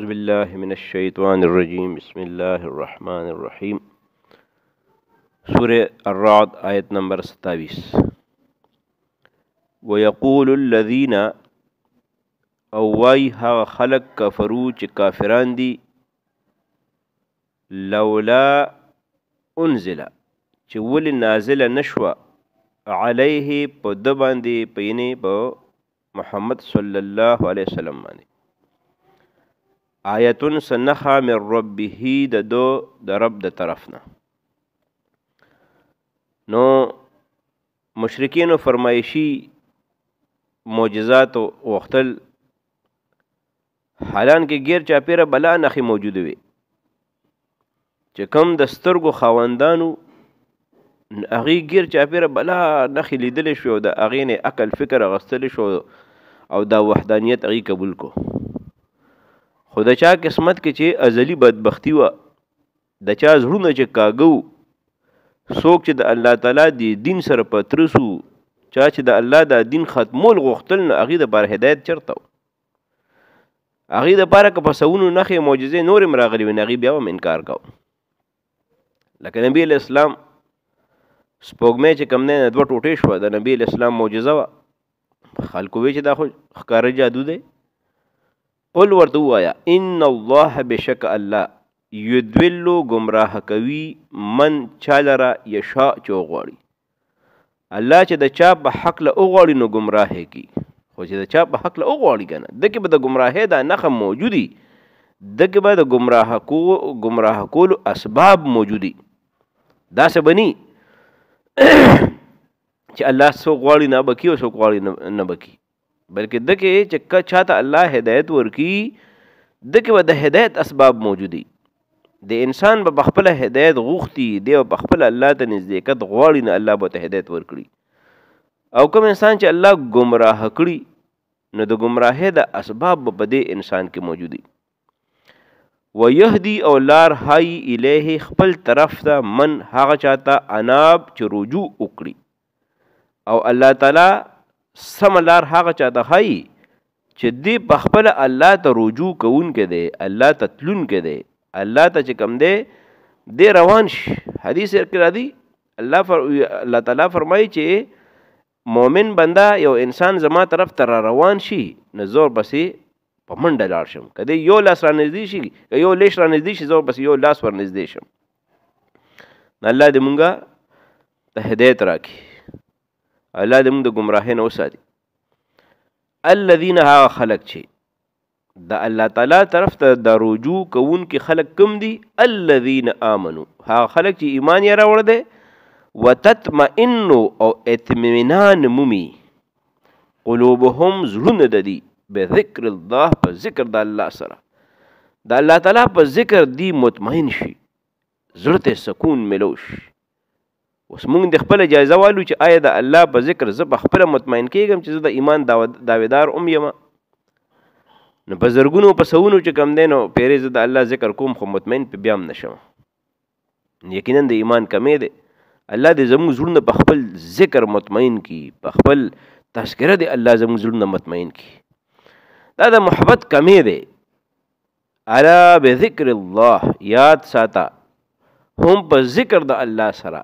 أعوذ بالله من الشيطان الرجيم بسم الله الرحمن الرحيم سورة الرعد آية نمبر ستاويس ويقول الذين او خلق كفروج كافران دي لولا انزل چې نازل نشوى عليه پا دبان دي پيني محمد صلى الله عليه وسلم ماني آیتون سنخا من ربه د دو د رب د طرف نه نو مشرکین فرمایشی معجزات وختل حالان کې غیر چاپیره بلا نخي موجود وي چې کم د سترګو خاوندانو هغه غیر چاپیره بلا نخي لیدل شو د اغینه عقل فکر غستل شو او دا وحدانیت هغه قبول کو خو د چا قسمت کې چې ازلی بدبختی و د چا زړونه چې کاګو څوک چې د الله تعالی دی دین سره پترسو چا چې د الله د دین ختمول غوښتل نه هغې دپاره هدایت چرته و هغې دپاره که په سوونو نښې معجزې نور هم راغلي وي نو هغې بیا هم انکار کوو لکه نبی علیه اسلام سپوږمۍ چې کم دی نه دوه ټوټې شوه د نبی علیه اسلام معجزه وه خلکو وی چې دا خو ښکاره جادو دی قل ورته وایا ان الله بشک الله یدلو گمراه کوي من چالره یشا چوغړي الله چې د چا په حق له اوغړي نو گمراه کی خو چې د چا په حق له اوغړي کنه دکې به د گمراهه دا نخ موجودي دکې به د گمراه کو گمراه کول اسباب موجودي دا څه بني چې الله سو غواړي نه بکی او سو غواړي نه بکی بلکې دکه چې کچا ته الله هدایت ورکي دکه به د هدایت اسباب موجودي د انسان به خپل هدایت غوښتي دی او خپل الله ته نزدېکت غواړي نه الله به ته هدایت ورکړي او کوم انسان چې الله گمراه کړي نو د گمراهۍ د اسباب به دې انسان کې موجودي ويهدي او لار هاي الیه خپل طرف ته من هغه چاته اناب چې رجوع وکړي او الله تعالی سم لار هغه چا ته ښایي چې دی په خپله الله ته رجوع کوونکی دی الله ته تلونکی دی الله ته چې کوم دی دی روان شي حدیث کې را دي الله فر... الله تعالی فرمایي چې مؤمن بنده یو انسان زما طرف ته را روان شي نه زور پسې په منډه لاړ شم کدی یو لاس را نږدې شي یو لیش را نږدې شي زور پسې یو لاس ور نږدې شم الله دې مونږه ته هدایت راکړي الله دې موږ د گمراهۍ نه وساتي الذين ها خلق چې د الله تعالی طرف ته د رجوع کوون کې خلق کم دي الذين امنوا ها خلق چې ایمان یې راوړ دي وتطمئن او اطمینان مومي قلوبهم زړونه د دي به ذکر الله په ذکر د الله سره د الله تعالی په ذکر دی مطمئن شي زړه ته سکون ملوش شي اوس موږ د خپل جایزه والو چې آیا د الله په ذکر زه په خپل مطمئن کیږم چې زه د ایمان داویدار ام یم نو په زرګونو په سونو چې کم دی نو پیرې زه د الله ذکر کوم خو مطمئن په بیا هم نشم یقینا د ایمان کمې دی الله دې زموږ زړونه په خپل ذکر مطمئن کی په خپل تذکره دې الله زموږ زړونه مطمئن کی دا د محبت کمې دی الا بذکر الله یاد ساته هم په ذکر د الله سره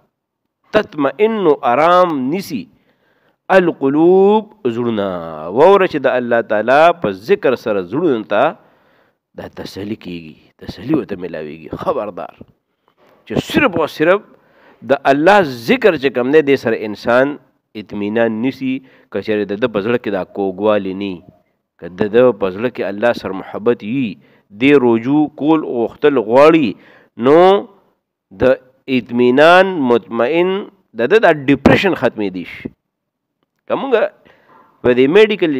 تطمئن آرام نسی القلوب زړونه ووره چې د الله تعالی په ذکر سره زړونه ته دا تسلی کیږي تسلی ورته ملاویږي خبردار چې صرف او صرف د الله ذکر چې کوم نه دی سره انسان اطمینان نسی کچره د بزړه کې دا کوګوالی نه کده د پزړه کې الله سر محبت یي دی رجوع کول او وختل غواړي نو د اطمینان مطمئن د د ډیپریشن ختمې دي شي کومګه په دې میډیکل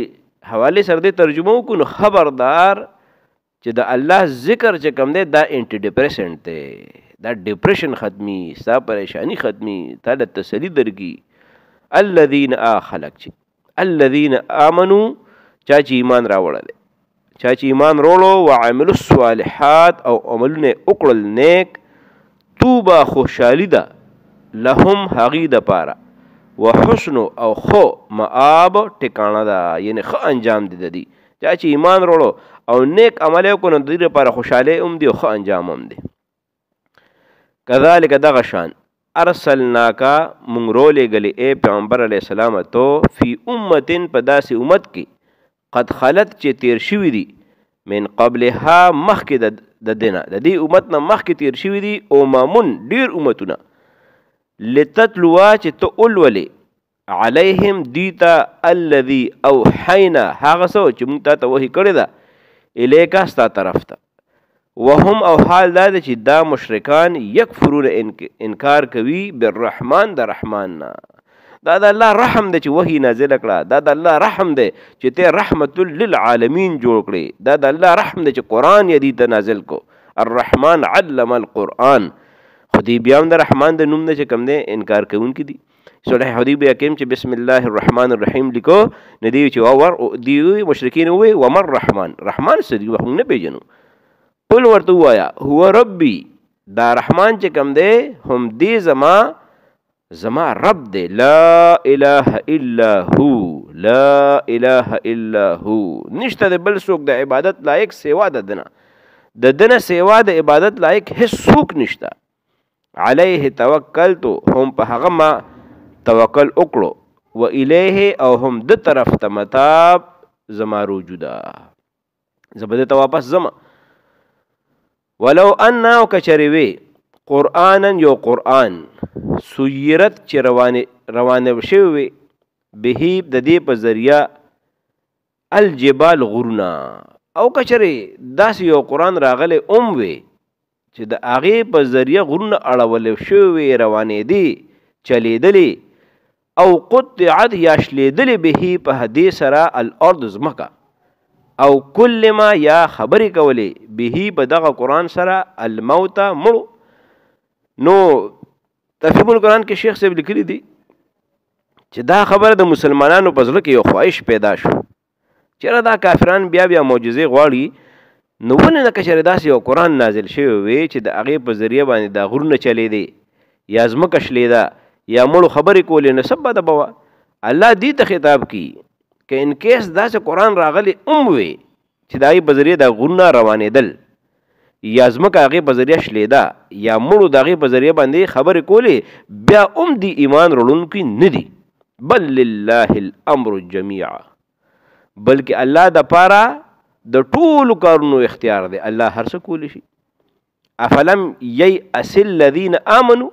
حواله سره د ترجمه کو نو خبردار چې د الله ذکر چې کم دی دا انټی ډیپریسنټ دی دا ډیپریشن ختمي ستا پریشانی ختمي تا د تسلی درګي الذين اخلق چې الذين امنوا چا چې ایمان راوړل چا چې ایمان وروړو او عمل الصالحات او عملونه وکړل نیک توبه خوشحالی ده لهم هغې د پاره وحسن او خو معاب ټکانه ده یعنی خو انجام دی دی چا چې ایمان وروړو او نیک عمل وکړو نو د دې لپاره خوشاله هم دی او خو انجام هم دی کذالک دغه شان ارسلناکا مونږ رولې غلې اے پیغمبر علی السلام ته فی امتن په داسې امت کې قد خلت چې تیر شوی دی من قبلها مخکې د د دینه د دې امت نه مخکې تیر شوي دي امامون ډیر امتونه لتتلوا چې ته اولولې علیهم دیتا الذي اوحینا هغه څه چې موږ ته وحی کړې ده الیکا ستا طرف ته وهم او حال دا چې دا مشرکان یک فرور انکار کوي بالرحمن د رحمان نه دا د الله رحم دی چې وحی نازل کړه دا د الله رحم دی چې ته رحمت للعالمین جوړ کړې دا د الله رحم دی چې قران یې دې نازل کو الرحمن علم القرآن خدای بیا هم د رحمان د نوم نه چې کم دی انکار کوونکی دی سورہ حدیبیہ کې چې بسم الله الرحمن الرحیم لیکو ندی چې اور دی مشرکین وي ومر رحمان رحمان سړي به نه پیژنو قل ورته وایا هو ربي دا رحمان چې کم دی هم دی زما زما رب دی لا اله الا هو لا اله الا هو نشته د بل څوک د عبادت لایق سیوا د دنه د دنه سیوا د عبادت لایق هیڅ څوک نشته علیه توکلت هم په هغه ما توکل وکړو و الیه او هم د طرف ته متاب زما روجودا زبده ته واپس زما ولو ان او کچریوی قرآنن یو قرآن سویرت چې روانه روانه شوی به د دې په ذریعہ الجبال غرنا او کچره داس یو قرآن راغله اوم وی چې د هغه په ذریعہ غرونه اړول شوی روانې دي چلیدلې او قطعت یا شلیدل به په حدیث را الارض زمکا او کل ما یا خبرې کولې به په دغه قران سره الموت مړو نو تفهیم القرآن کې شیخ صاحب لیکلی دی چې دا خبره د مسلمانانو په زړه کې یو خواهش پیدا شو چېرې دا کافران بیا بیا معجزې غواړي نو ولې لکه چېرې داسې یو قرآن نازل شوی وي چې د هغې په ذریعه باندې دا غرونه چلېدې یا ځمکه شلېده یا مړو خبرې کولې نو سب بده به وه الله دې ته خطاب کی که انکیس داسې قرآن راغلی ام وي چې د هغې په ذریعه دا غرونه روانېدل یا ځمکه هغې په ذریعه شلیده یا مړو د هغې په ذریعه باندې خبرې کولې بیا هم دی ایمان رړونکي نه دي بل لله الامر جمیعا بلکې الله د پاره د ټولو کارونو اختیار دی الله هر څه کولی شي افلم ییأس الذین آمنو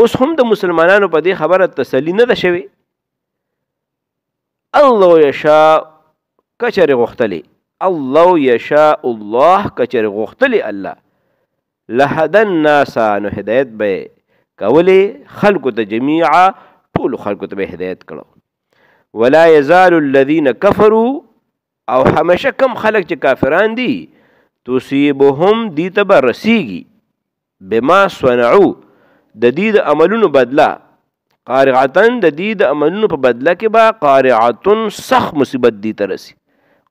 اوس هم د مسلمانانو په دې خبره تسلی نه ده شوې الله یشاء کچرې غوښتلې الله یشاء الله کچر غختلی الله لهدن ناس نو هدایت به کولی خلق ته جميعا ټول خلق ته هدایت کړو ولا يزال الذين كفروا او همیشه کم خلق چې کافران دي تصيبهم دي تبه رسیږي بما صنعوا د دې د عملونو بدله قارعتن د دې د عملونو په بدله کې با قارعتن سخت مصیبت دي ترسي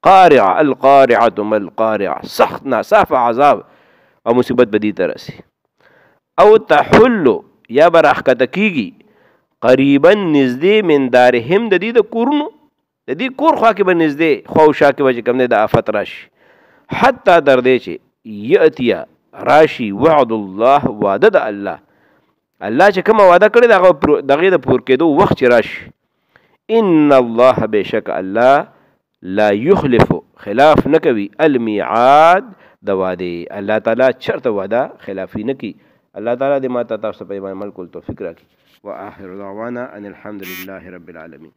قارعه القارعه ما القارعه سخت ناصاف عذاب او مصیبت بدی ترسي او تحل یا برخکته کیږي قریبا نزدې من دارهم د دې د کورونو د دې کور خوا کې به نزدې خو شا کې به کم نه د آفت راشي حتی در دې چې یاتیا راشي وعد الله وعده د الله الله چې کوم وعده کړی دغه دغه د پور کېدو وخت راشي ان الله بشک الله لا یخلف خلاف نه کوي المیعاد د وعده الله تعالی چرته وعده خلافی نه کوي الله تعالی دې ماته تاسو په ایمان ملک توفیق راکړي واخر دعوانا ان الحمد لله رب العالمین